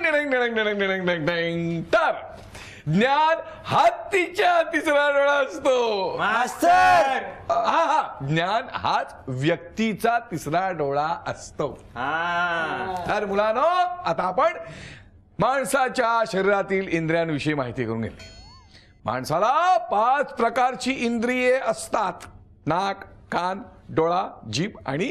तर ज्ञान हत्तीच्या तिसरा डोळा असतो मास्तर हा हा ज्ञान हाच व्यक्तीचा तिसरा डोळा असतो तर मुलानो आता आपण माणसाच्या शरीरातील इंद्रियांविषयी माहिती करून घेतली माणसाला पाच प्रकारची इंद्रिये असतात नाक कान डोळा जीभ आणि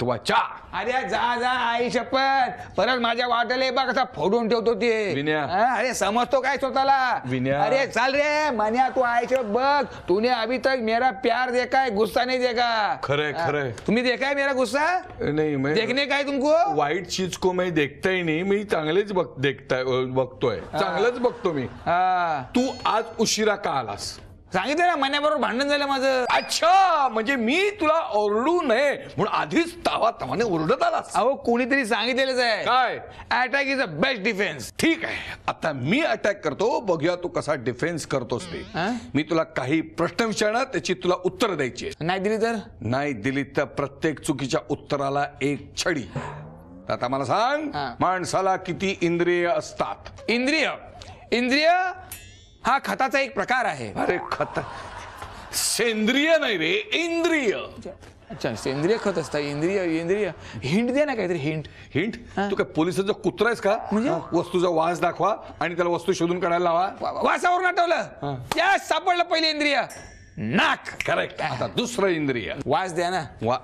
त्वचा अरे जा जा आई शपथ परत माझ्या वाटेल बघ कसा फोडून ठेवतो ते विनया. अरे समजतो काय स्वतःला विनया. अरे चाल रे मन्या तू शपथ बघ तुने अभी तक मेरा प्यार देखा है गुस्सा नाही देखा खरे खरे तुम्ही देखाय मेरा गुस्सा नाही मैं- देखने काय तुमको वाईट चीज को मी देखता ही नाही मी चांगलेच बघ देखताय बघतोय चांगलंच बघतो मी हा. तू आज उशिरा का आलास सांगितलं ना महिन्याबरोबर भांडण झालं माझं अच्छा म्हणजे मी तुला ओरडू नये म्हणून आधीच तावा तवाने ओरडत आलास अहो कोणीतरी सांगितलेलंच आहे काय attack is a best defence ठीक आहे आता मी अटॅक करतो बघूया तू कसा डिफेन्स करतोस ते मी तुला काही प्रश्न विचारणार त्याची तुला उत्तर द्यायची नाही दिली तर नाही दिली तर प्रत्येक चुकीच्या उत्तराला एक छडी आता मला सांग माणसाला किती इंद्रिय असतात इंद्रिय इंद्रिय हा खताचा एक प्रकार आहे अरे खत सेंद्रिय नाही रे इंद्रिय अच्छा सेंद्रिय खत असतं इंद्रिय इंद्रिय हिंट द्या ना काहीतरी हिंट हिंट तू काय पोलिसांचा कुत्रा आहेस का म्हणजे? वस्तूचा वास दाखवा आणि त्याला वस्तू शोधून काढायला लावा वासावर आठवलं त्या सापडलं पहिले इंद्रिय नाक करेक्ट आता दुसरं इंद्रिय वास द्या ना वा-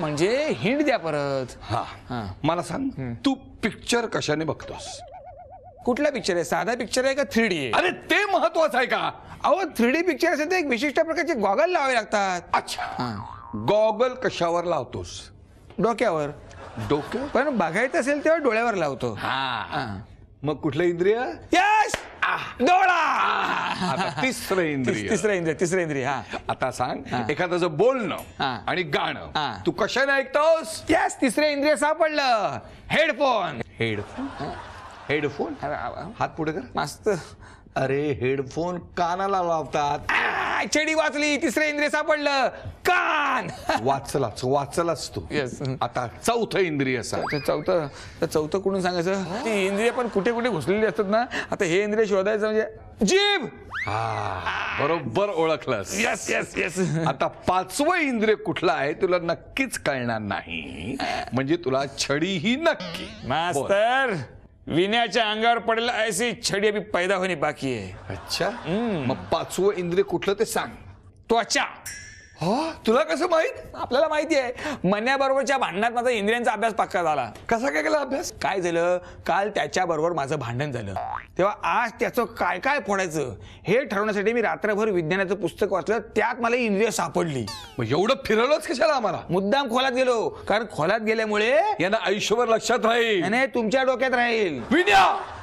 म्हणजे हिंट द्या परत हा. मला सांग तू पिक्चर कशाने बघतोस कुठला पिक्चर आहे साधा पिक्चर आहे का थ्री डी अरे ते महत्वाचं आहे का अहो थ्री डी पिक्चर असेल तर एक विशिष्ट प्रकारचे गॉगल लावे लागतात अच्छा गॉगल कशावर लावतोस डोक्यावर डोक्यावर पण बघायचं असेल तेव्हा डोळ्यावर लावतो मग कुठलं इंद्रिय यस डोळा तिसरं इंद्रिय तिसरं इंद्रिय तिसरं इंद्रिय हा आता सांग एखाद्याचं बोलणं आणि गाणं तू कशाने ऐकतोस यस तिसरं इंद्रिय सापडलं हेडफोन हेडफोन हेडफोन हात पुढे कर मस्त अरे हेडफोन कानाला लावतात छडी वाचली तिसरे इंद्रिय सापडलं कान वाचला वाचलाच तू आता चौथ इंद्रिय असा ते चौथं चौथं कुठून सांगायचं ती इंद्रिय पण कुठे कुठे घुसलेली असतात ना आता हे इंद्रिय शोधायचं म्हणजे जीभ हा बरोबर ओळखलं येस येस येस आता पाचवं इंद्रिय कुठलं आहे तुला नक्कीच कळणार नाही म्हणजे तुला छडी ही नक्की मास्तर विण्याच्या अंगावर पडेल ऐसी छडी अभि पैदा होणे बाकी आहे अच्छा मग पाचवं इंद्रिय कुठलं ते सांग त्वचा तुला कसं माहित आपल्याला माहिती आहे मन्याबरोबरच्या भांडणात माझा इंद्रियांचा अभ्यास पक्का झाला कसा काय केला अभ्यास काय झालं काल त्याच्याबरोबर माझं भांडण झालं तेव्हा आज त्याचं काय काय फोडायचं हे ठरवण्यासाठी मी रात्रभर विज्ञानाचं पुस्तक वाचलं त्यात मला इंद्रिय सापडली एवढं फिरवलंच कशाला आम्हाला मुद्दाम खोलात गेलो कारण खोलात गेल्यामुळे यांना आयुष्यभर लक्षात राहील आणि तुमच्या डोक्यात राहील विद्या